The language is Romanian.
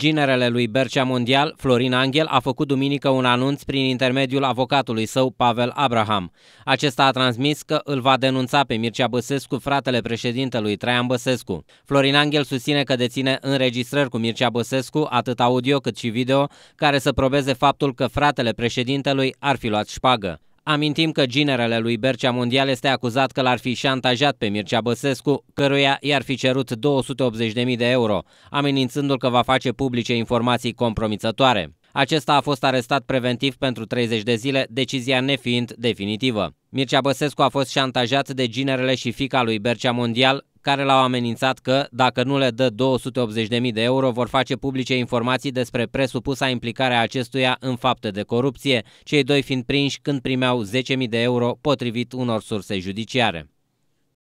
Ginerele lui Bercea Mondial, Florin Angel, a făcut duminică un anunț prin intermediul avocatului său, Pavel Abraham. Acesta a transmis că îl va denunța pe Mircea Băsescu, fratele președintelui Traian Băsescu. Florin Angel susține că deține înregistrări cu Mircea Băsescu, atât audio cât și video, care să probeze faptul că fratele președintelui ar fi luat șpagă. Amintim că ginerele lui Bercea Mondial este acuzat că l-ar fi șantajat pe Mircea Băsescu, căruia i-ar fi cerut 280.000 de euro, amenințându-l că va face publice informații compromițătoare. Acesta a fost arestat preventiv pentru 30 de zile, decizia nefiind definitivă. Mircea Băsescu a fost șantajat de ginerele și fica lui Bercea Mondial, care l-au amenințat că, dacă nu le dă 280.000 de euro, vor face publice informații despre presupusa implicare a acestuia în fapte de corupție, cei doi fiind prinși când primeau 10.000 de euro potrivit unor surse judiciare.